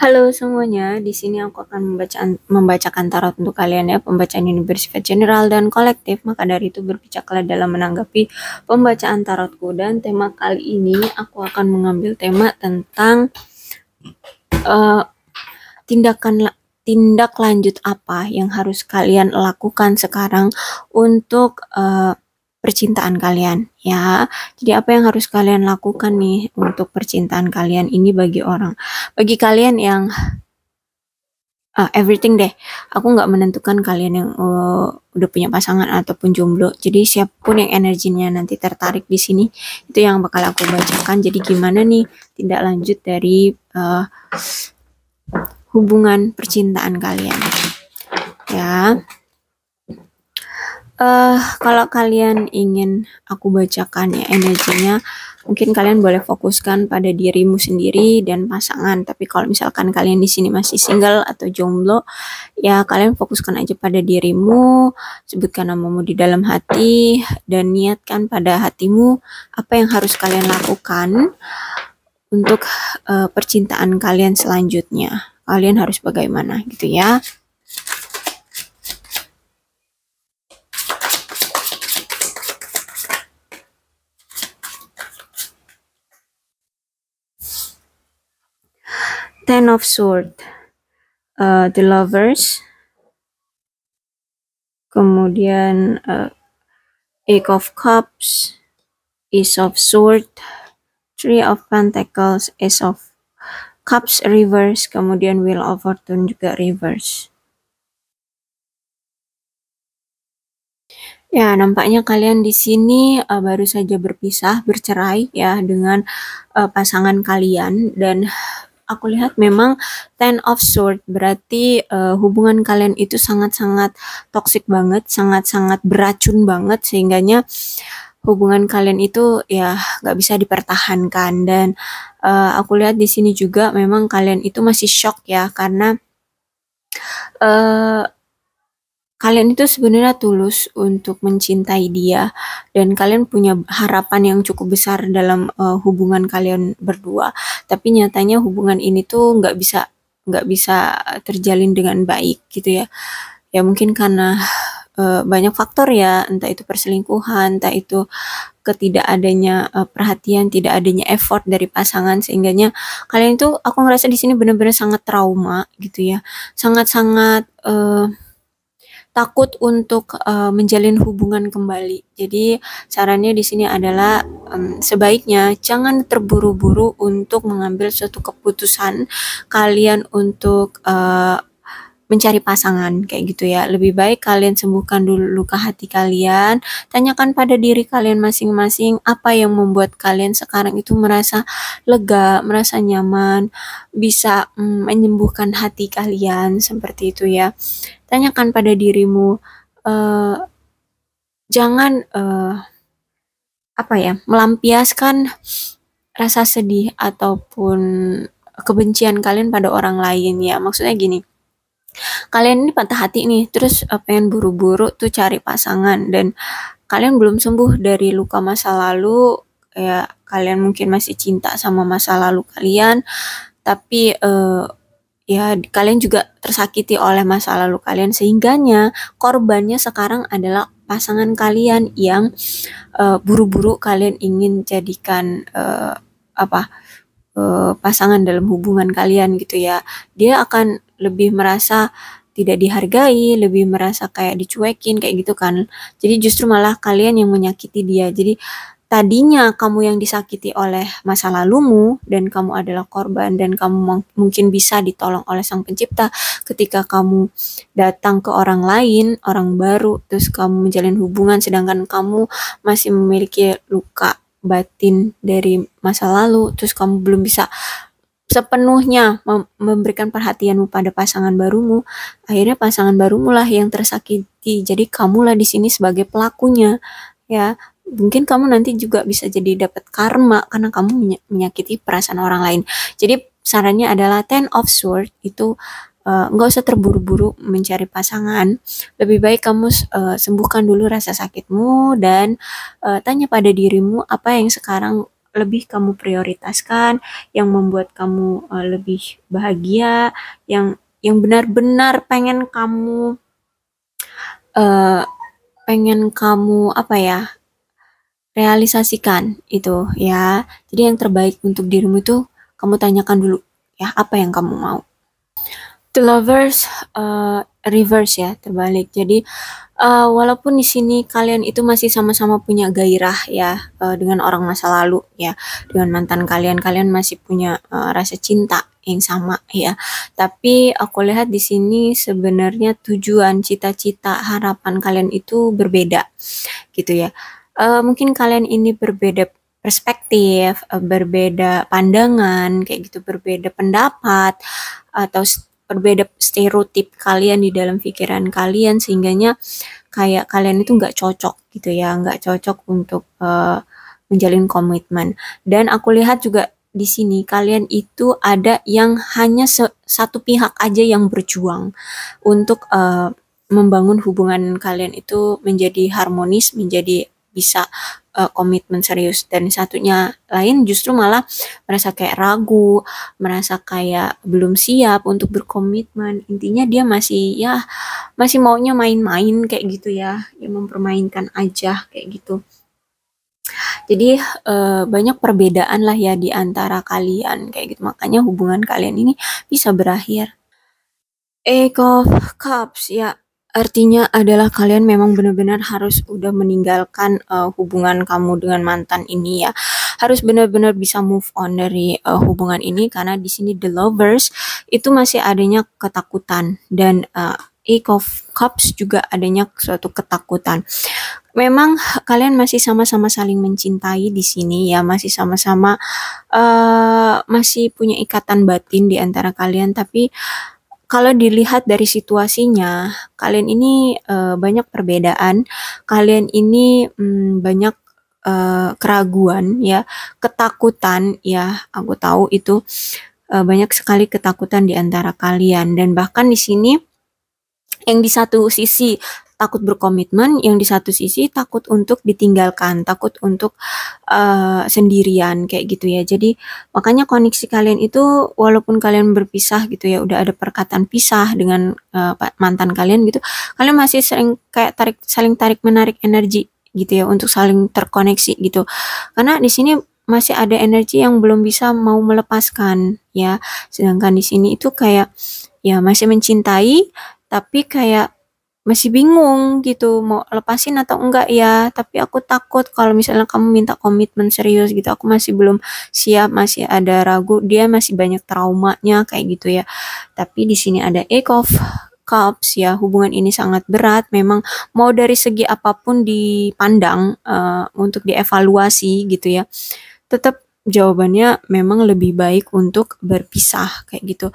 Halo semuanya, di sini aku akan membaca membacakan tarot untuk kalian ya. Pembacaan ini bersifat general dan kolektif, maka dari itu berbicaralah dalam menanggapi pembacaan tarotku. Dan tema kali ini aku akan mengambil tema tentang uh, tindakan tindak lanjut apa yang harus kalian lakukan sekarang untuk uh, percintaan kalian ya. Jadi apa yang harus kalian lakukan nih untuk percintaan kalian ini bagi orang. Bagi kalian yang uh, everything deh. Aku nggak menentukan kalian yang uh, udah punya pasangan ataupun jomblo. Jadi siapapun yang energinya nanti tertarik di sini itu yang bakal aku bacakan. Jadi gimana nih tindak lanjut dari uh, hubungan percintaan kalian. Ya. Uh, kalau kalian ingin aku bacakan ya energinya, mungkin kalian boleh fokuskan pada dirimu sendiri dan pasangan. Tapi kalau misalkan kalian di sini masih single atau jomblo, ya kalian fokuskan aja pada dirimu, sebutkan namamu di dalam hati dan niatkan pada hatimu apa yang harus kalian lakukan untuk uh, percintaan kalian selanjutnya. Kalian harus bagaimana gitu ya. Ten of Sword, uh, The Lovers, kemudian uh, Eight of Cups, Ace of Sword, Three of Pentacles, Ace of Cups reverse, kemudian Wheel of Fortune juga reverse. Ya, nampaknya kalian di sini uh, baru saja berpisah, bercerai ya dengan uh, pasangan kalian dan aku lihat memang ten of sword berarti uh, hubungan kalian itu sangat-sangat toksik banget, sangat-sangat beracun banget sehingganya hubungan kalian itu ya nggak bisa dipertahankan dan uh, aku lihat di sini juga memang kalian itu masih shock ya karena uh, kalian itu sebenarnya tulus untuk mencintai dia dan kalian punya harapan yang cukup besar dalam uh, hubungan kalian berdua tapi nyatanya hubungan ini tuh nggak bisa nggak bisa terjalin dengan baik gitu ya ya mungkin karena uh, banyak faktor ya entah itu perselingkuhan entah itu ketidakadanya uh, perhatian tidak adanya effort dari pasangan sehingganya kalian itu aku ngerasa di sini benar-benar sangat trauma gitu ya sangat-sangat uh, takut untuk uh, menjalin hubungan kembali. Jadi sarannya di sini adalah um, sebaiknya jangan terburu-buru untuk mengambil suatu keputusan kalian untuk uh, mencari pasangan kayak gitu ya. Lebih baik kalian sembuhkan dulu luka hati kalian, tanyakan pada diri kalian masing-masing apa yang membuat kalian sekarang itu merasa lega, merasa nyaman, bisa mm, menyembuhkan hati kalian seperti itu ya tanyakan pada dirimu uh, jangan uh, apa ya melampiaskan rasa sedih ataupun kebencian kalian pada orang lain ya maksudnya gini kalian ini patah hati nih terus uh, pengen buru-buru tuh cari pasangan dan kalian belum sembuh dari luka masa lalu ya kalian mungkin masih cinta sama masa lalu kalian tapi uh, ya kalian juga tersakiti oleh masa lalu kalian sehingganya korbannya sekarang adalah pasangan kalian yang eh, buru-buru uh, kalian ingin jadikan uh, apa uh, pasangan dalam hubungan kalian gitu ya dia akan lebih merasa tidak dihargai lebih merasa kayak dicuekin kayak gitu kan jadi justru malah kalian yang menyakiti dia jadi tadinya kamu yang disakiti oleh masa lalumu dan kamu adalah korban dan kamu mungkin bisa ditolong oleh sang pencipta ketika kamu datang ke orang lain, orang baru, terus kamu menjalin hubungan sedangkan kamu masih memiliki luka batin dari masa lalu, terus kamu belum bisa sepenuhnya memberikan perhatianmu pada pasangan barumu, akhirnya pasangan barumu lah yang tersakiti. Jadi kamulah di sini sebagai pelakunya, ya mungkin kamu nanti juga bisa jadi dapat karma karena kamu menyakiti perasaan orang lain. Jadi sarannya adalah ten of swords itu eh, nggak uh, usah terburu-buru mencari pasangan. Lebih baik kamu uh, sembuhkan dulu rasa sakitmu dan uh, tanya pada dirimu apa yang sekarang lebih kamu prioritaskan, yang membuat kamu uh, lebih bahagia, yang yang benar-benar pengen kamu uh, pengen kamu apa ya realisasikan itu ya. Jadi yang terbaik untuk dirimu itu kamu tanyakan dulu ya apa yang kamu mau. The lovers uh, reverse ya terbalik. Jadi uh, walaupun di sini kalian itu masih sama-sama punya gairah ya uh, dengan orang masa lalu ya dengan mantan kalian kalian masih punya uh, rasa cinta yang sama ya. Tapi aku lihat di sini sebenarnya tujuan, cita-cita, harapan kalian itu berbeda gitu ya uh, mungkin kalian ini berbeda perspektif, uh, berbeda pandangan, kayak gitu, berbeda pendapat atau berbeda stereotip kalian di dalam pikiran kalian sehingganya kayak kalian itu nggak cocok gitu ya, nggak cocok untuk uh, menjalin komitmen. Dan aku lihat juga di sini kalian itu ada yang hanya satu pihak aja yang berjuang untuk uh, membangun hubungan kalian itu menjadi harmonis, menjadi bisa uh, komitmen serius dan satunya lain justru malah merasa kayak ragu, merasa kayak belum siap untuk berkomitmen. Intinya dia masih ya masih maunya main-main kayak gitu ya, ya mempermainkan aja kayak gitu. Jadi eh, banyak perbedaan lah ya di antara kalian kayak gitu. Makanya hubungan kalian ini bisa berakhir. of Cups ya Artinya adalah kalian memang benar-benar harus udah meninggalkan uh, hubungan kamu dengan mantan ini ya. Harus benar-benar bisa move on dari uh, hubungan ini karena di sini the lovers itu masih adanya ketakutan dan uh, eh, Eight of Cups juga adanya suatu ketakutan. Memang kalian masih sama-sama saling mencintai di sini ya, masih sama-sama uh, masih punya ikatan batin di antara kalian tapi kalau dilihat dari situasinya, kalian ini, uh, banyak perbedaan, kalian ini, um, banyak, uh, keraguan ya, ketakutan ya, aku tahu itu, uh, banyak sekali ketakutan di antara kalian dan bahkan di sini yang di satu sisi takut berkomitmen, yang di satu sisi takut untuk ditinggalkan, takut untuk uh, sendirian kayak gitu ya. Jadi makanya koneksi kalian itu walaupun kalian berpisah gitu ya, udah ada perkataan pisah dengan uh, mantan kalian gitu, kalian masih sering kayak tarik saling tarik menarik energi gitu ya untuk saling terkoneksi gitu. Karena di sini masih ada energi yang belum bisa mau melepaskan ya. Sedangkan di sini itu kayak ya masih mencintai tapi kayak masih bingung gitu mau lepasin atau enggak ya tapi aku takut kalau misalnya kamu minta komitmen serius gitu aku masih belum siap masih ada ragu dia masih banyak traumanya kayak gitu ya tapi di sini ada of Cups ya hubungan ini sangat berat memang mau dari segi apapun dipandang uh, untuk dievaluasi gitu ya tetap jawabannya memang lebih baik untuk berpisah kayak gitu.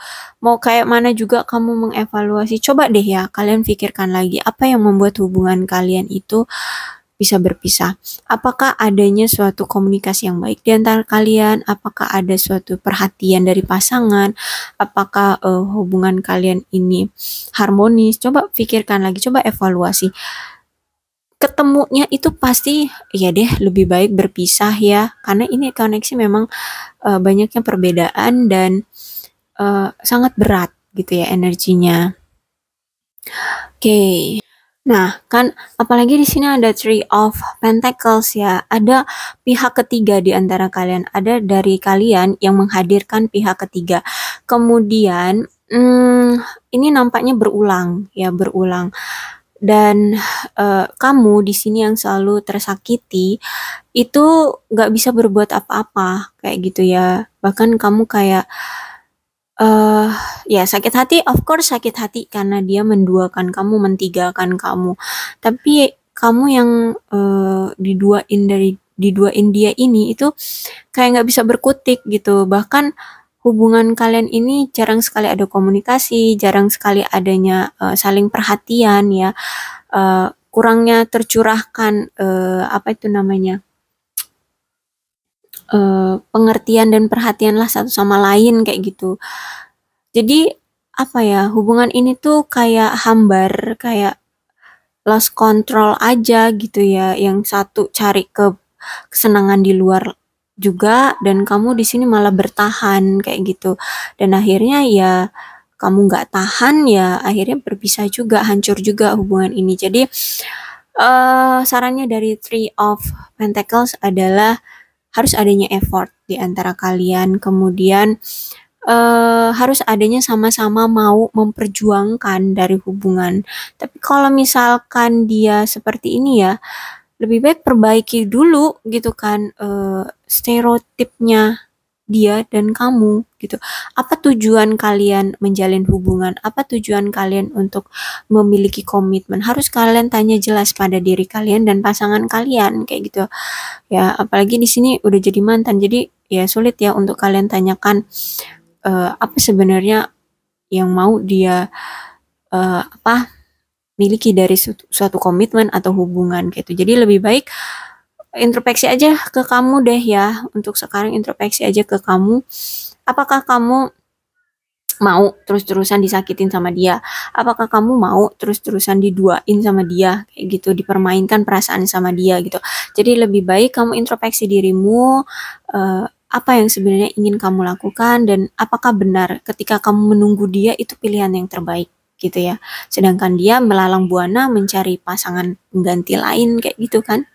Mau kayak mana juga kamu mengevaluasi, coba deh ya kalian pikirkan lagi apa yang membuat hubungan kalian itu bisa berpisah. Apakah adanya suatu komunikasi yang baik di antara kalian? Apakah ada suatu perhatian dari pasangan? Apakah uh, hubungan kalian ini harmonis? Coba pikirkan lagi, coba evaluasi ketemunya itu pasti ya deh lebih baik berpisah ya karena ini koneksi memang uh, banyaknya perbedaan dan uh, sangat berat gitu ya energinya. Oke. Okay. Nah, kan apalagi di sini ada Three of Pentacles ya. Ada pihak ketiga di antara kalian, ada dari kalian yang menghadirkan pihak ketiga. Kemudian, hmm, ini nampaknya berulang ya, berulang dan uh, kamu di sini yang selalu tersakiti itu nggak bisa berbuat apa-apa kayak gitu ya bahkan kamu kayak uh, ya sakit hati of course sakit hati karena dia menduakan kamu mentigakan kamu tapi kamu yang uh, diduain dari diduain dia ini itu kayak nggak bisa berkutik gitu bahkan hubungan kalian ini jarang sekali ada komunikasi, jarang sekali adanya uh, saling perhatian ya, uh, kurangnya tercurahkan uh, apa itu namanya uh, pengertian dan perhatian lah satu sama lain kayak gitu. Jadi apa ya hubungan ini tuh kayak hambar, kayak lost control aja gitu ya, yang satu cari ke kesenangan di luar juga dan kamu di sini malah bertahan kayak gitu dan akhirnya ya kamu nggak tahan ya akhirnya berpisah juga hancur juga hubungan ini jadi uh, sarannya dari Three of Pentacles adalah harus adanya effort di antara kalian kemudian uh, harus adanya sama-sama mau memperjuangkan dari hubungan tapi kalau misalkan dia seperti ini ya lebih baik perbaiki dulu gitu kan uh, stereotipnya dia dan kamu gitu. Apa tujuan kalian menjalin hubungan? Apa tujuan kalian untuk memiliki komitmen? Harus kalian tanya jelas pada diri kalian dan pasangan kalian kayak gitu. Ya, apalagi di sini udah jadi mantan. Jadi ya sulit ya untuk kalian tanyakan uh, apa sebenarnya yang mau dia uh, apa miliki dari suatu, suatu komitmen atau hubungan gitu. Jadi lebih baik introspeksi aja ke kamu deh ya. Untuk sekarang introspeksi aja ke kamu. Apakah kamu mau terus-terusan disakitin sama dia? Apakah kamu mau terus-terusan diduain sama dia kayak gitu, dipermainkan perasaan sama dia gitu. Jadi lebih baik kamu introspeksi dirimu uh, apa yang sebenarnya ingin kamu lakukan dan apakah benar ketika kamu menunggu dia itu pilihan yang terbaik gitu ya. Sedangkan dia melalang buana mencari pasangan pengganti lain kayak gitu kan.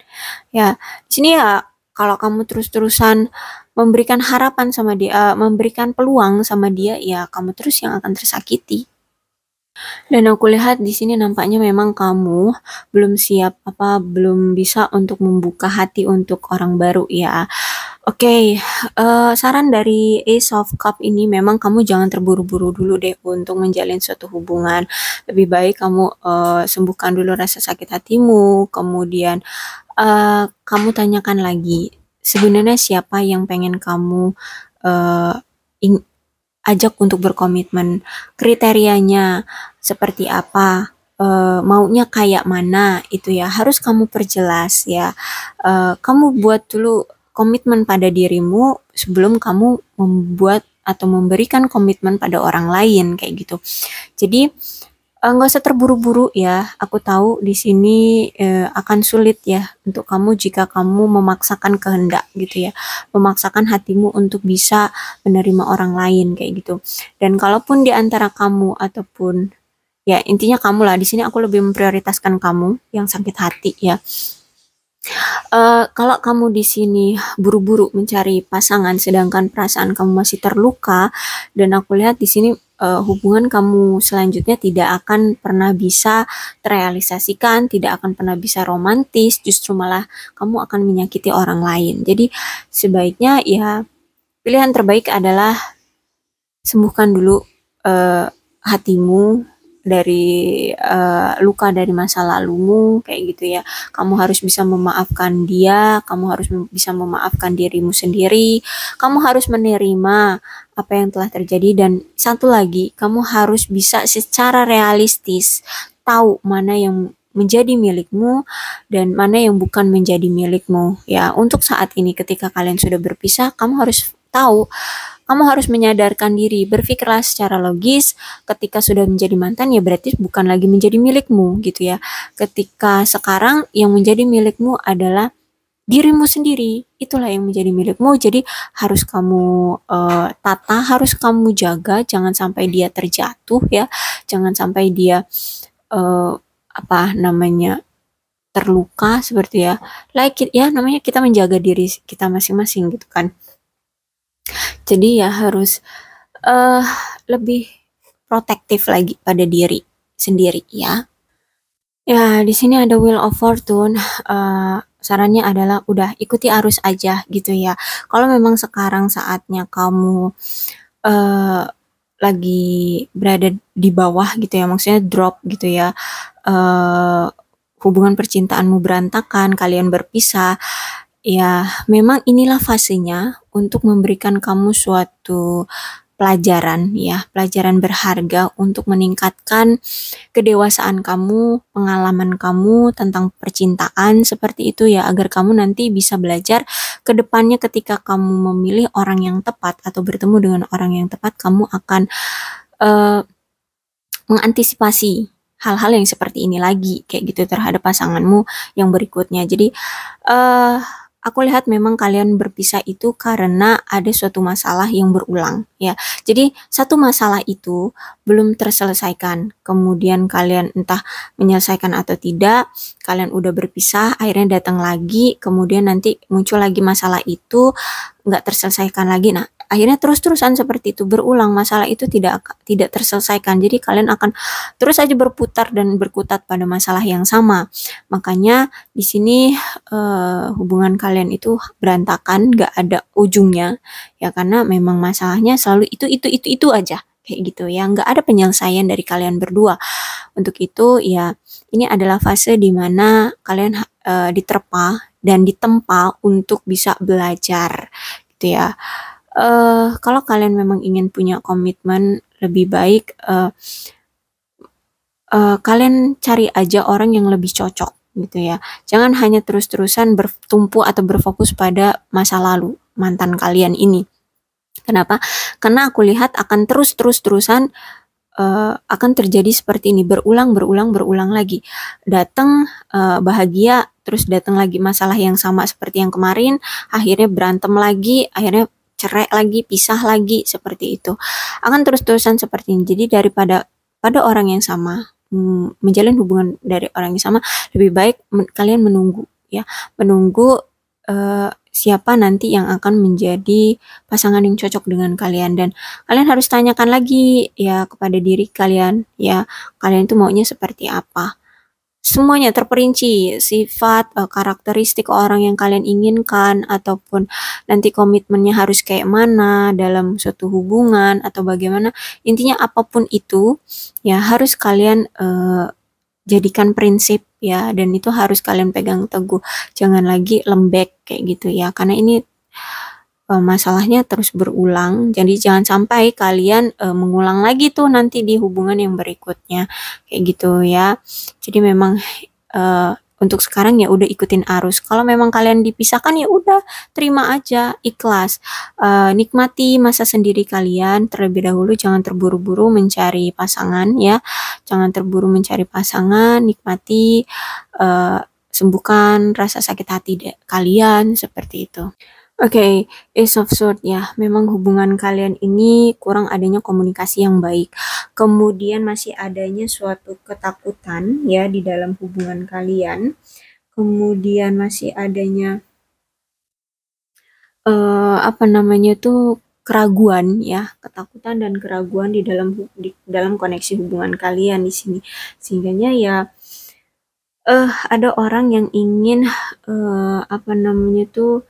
Ya, di sini ya kalau kamu terus-terusan memberikan harapan sama dia, eh, memberikan peluang sama dia, ya kamu terus yang akan tersakiti. Dan aku lihat di sini nampaknya memang kamu belum siap apa belum bisa untuk membuka hati untuk orang baru ya. Oke, okay, uh, eh, saran dari Ace of Cup ini memang kamu jangan terburu-buru dulu deh untuk menjalin suatu hubungan. Lebih baik kamu uh, sembuhkan dulu rasa sakit hatimu, kemudian uh, kamu tanyakan lagi sebenarnya siapa yang pengen kamu uh, ing ajak untuk berkomitmen. Kriterianya seperti apa? Uh, maunya kayak mana itu ya harus kamu perjelas ya uh, kamu buat dulu komitmen pada dirimu sebelum kamu membuat atau memberikan komitmen pada orang lain kayak gitu. Jadi eh, nggak usah terburu-buru ya. Aku tahu di sini eh, akan sulit ya untuk kamu jika kamu memaksakan kehendak gitu ya, memaksakan hatimu untuk bisa menerima orang lain kayak gitu. Dan kalaupun di antara kamu ataupun ya intinya kamu lah di sini aku lebih memprioritaskan kamu yang sakit hati ya Uh, kalau kamu di sini buru-buru mencari pasangan sedangkan perasaan kamu masih terluka dan aku lihat di sini, uh, hubungan kamu selanjutnya tidak akan pernah bisa terrealisasikan, tidak akan pernah bisa romantis, justru malah kamu akan menyakiti orang lain. Jadi sebaiknya ya pilihan terbaik adalah sembuhkan dulu, uh, hatimu dari uh, luka dari masa lalumu kayak gitu ya. Kamu harus bisa memaafkan dia, kamu harus bisa memaafkan dirimu sendiri, kamu harus menerima apa yang telah terjadi dan satu lagi, kamu harus bisa secara realistis tahu mana yang menjadi milikmu dan mana yang bukan menjadi milikmu ya untuk saat ini ketika kalian sudah berpisah kamu harus tahu kamu harus menyadarkan diri, berpikirlah secara logis. Ketika sudah menjadi mantan, ya berarti bukan lagi menjadi milikmu, gitu ya. Ketika sekarang yang menjadi milikmu adalah dirimu sendiri, itulah yang menjadi milikmu. Jadi harus kamu uh, tata, harus kamu jaga, jangan sampai dia terjatuh, ya. Jangan sampai dia uh, apa namanya terluka seperti ya like it, ya namanya kita menjaga diri kita masing-masing gitu kan jadi ya harus uh, lebih protektif lagi pada diri sendiri ya. Ya, di sini ada will of Fortune. Uh, sarannya adalah udah ikuti arus aja gitu ya. Kalau memang sekarang saatnya kamu uh, lagi berada di bawah gitu ya, maksudnya drop gitu ya. Uh, hubungan percintaanmu berantakan, kalian berpisah Ya, memang inilah fasenya untuk memberikan kamu suatu pelajaran ya, pelajaran berharga untuk meningkatkan kedewasaan kamu, pengalaman kamu tentang percintaan seperti itu ya agar kamu nanti bisa belajar ke depannya ketika kamu memilih orang yang tepat atau bertemu dengan orang yang tepat kamu akan uh, mengantisipasi hal-hal yang seperti ini lagi kayak gitu terhadap pasanganmu yang berikutnya. Jadi uh, aku lihat memang kalian berpisah itu karena ada suatu masalah yang berulang ya. Jadi satu masalah itu belum terselesaikan. Kemudian kalian entah menyelesaikan atau tidak, kalian udah berpisah, akhirnya datang lagi, kemudian nanti muncul lagi masalah itu nggak terselesaikan lagi. Nah, akhirnya terus-terusan seperti itu berulang masalah itu tidak tidak terselesaikan jadi kalian akan terus saja berputar dan berkutat pada masalah yang sama makanya di sini uh, hubungan kalian itu berantakan nggak ada ujungnya ya karena memang masalahnya selalu itu itu itu itu aja kayak gitu ya nggak ada penyelesaian dari kalian berdua untuk itu ya ini adalah fase dimana kalian uh, diterpa dan ditempa untuk bisa belajar gitu ya uh, kalau kalian memang ingin punya komitmen lebih baik, uh, uh, kalian cari aja orang yang lebih cocok gitu ya. Jangan hanya terus-terusan bertumpu atau berfokus pada masa lalu mantan kalian ini. Kenapa? Karena aku lihat akan terus-terus-terusan uh, akan terjadi seperti ini berulang berulang berulang lagi. Datang uh, bahagia, terus datang lagi masalah yang sama seperti yang kemarin, akhirnya berantem lagi, akhirnya cerai lagi, pisah lagi seperti itu. Akan terus-terusan seperti ini. Jadi daripada pada orang yang sama mm, menjalin hubungan dari orang yang sama lebih baik kalian menunggu ya, menunggu uh, siapa nanti yang akan menjadi pasangan yang cocok dengan kalian dan kalian harus tanyakan lagi ya kepada diri kalian ya kalian itu maunya seperti apa semuanya terperinci sifat uh, karakteristik orang yang kalian inginkan ataupun nanti komitmennya harus kayak mana dalam suatu hubungan atau bagaimana intinya apapun itu ya harus kalian uh, jadikan prinsip ya dan itu harus kalian pegang teguh jangan lagi lembek kayak gitu ya karena ini Eh, masalahnya terus berulang. Jadi jangan sampai kalian uh, mengulang lagi tuh nanti di hubungan yang berikutnya kayak gitu ya. Jadi memang uh, untuk sekarang ya udah ikutin arus. Kalau memang kalian dipisahkan ya udah terima aja ikhlas. Uh, nikmati masa sendiri kalian terlebih dahulu jangan terburu-buru mencari pasangan ya. Jangan terburu mencari pasangan, nikmati uh, sembuhkan rasa sakit hati kalian seperti itu. Oke, okay, Ace of ya. Memang hubungan kalian ini kurang adanya komunikasi yang baik. Kemudian masih adanya suatu ketakutan ya di dalam hubungan kalian. Kemudian masih adanya uh, apa namanya tuh keraguan ya, ketakutan dan keraguan di dalam di dalam koneksi hubungan kalian di sini. Sehingganya ya eh uh, ada orang yang ingin uh, apa namanya tuh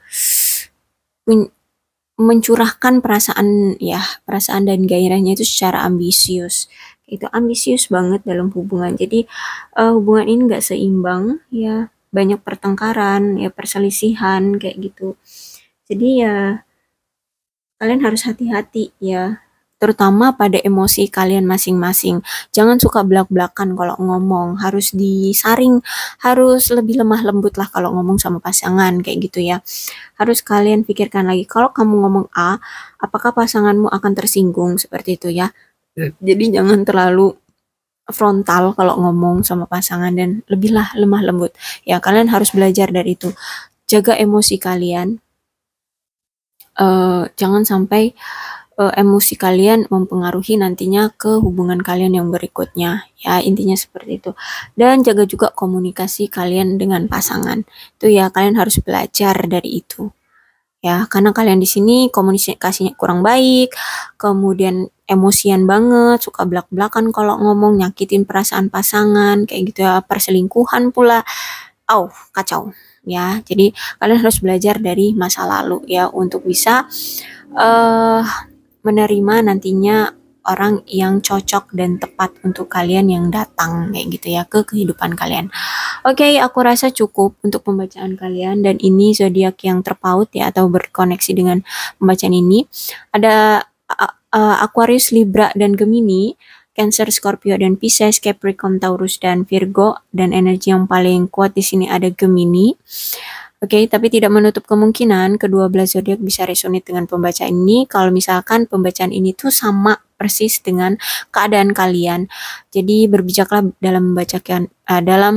mencurahkan perasaan ya perasaan dan gairahnya itu secara ambisius itu ambisius banget dalam hubungan jadi uh, hubungan ini nggak seimbang ya banyak pertengkaran ya perselisihan kayak gitu jadi ya kalian harus hati-hati ya terutama pada emosi kalian masing-masing. Jangan suka belak-belakan kalau ngomong, harus disaring, harus lebih lemah lembut lah kalau ngomong sama pasangan kayak gitu ya. Harus kalian pikirkan lagi kalau kamu ngomong A, apakah pasanganmu akan tersinggung seperti itu ya. Hmm. Jadi jangan terlalu frontal kalau ngomong sama pasangan dan lebihlah lemah lembut. Ya, kalian harus belajar dari itu. Jaga emosi kalian. Uh, jangan sampai uh, emosi kalian mempengaruhi nantinya ke hubungan kalian yang berikutnya ya intinya seperti itu dan jaga juga komunikasi kalian dengan pasangan itu ya kalian harus belajar dari itu ya karena kalian di sini komunikasinya kurang baik kemudian emosian banget suka belak belakan kalau ngomong nyakitin perasaan pasangan kayak gitu ya perselingkuhan pula au oh, kacau ya jadi kalian harus belajar dari masa lalu ya untuk bisa uh, menerima nantinya orang yang cocok dan tepat untuk kalian yang datang kayak gitu ya ke kehidupan kalian. Oke, okay, aku rasa cukup untuk pembacaan kalian dan ini zodiak yang terpaut ya atau berkoneksi dengan pembacaan ini. Ada uh, Aquarius, Libra dan Gemini, Cancer, Scorpio dan Pisces, Capricorn, Taurus dan Virgo dan energi yang paling kuat di sini ada Gemini. Oke, okay, tapi tidak menutup kemungkinan kedua belas zodiak bisa resonate dengan pembacaan ini kalau misalkan pembacaan ini tuh sama persis dengan keadaan kalian. Jadi berbijaklah dalam membacakan uh, dalam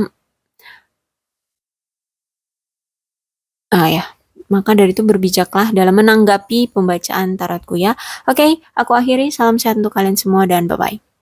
ah ya, maka dari itu berbijaklah dalam menanggapi pembacaan tarotku ya. Oke, okay, aku akhiri salam sehat untuk kalian semua dan bye bye.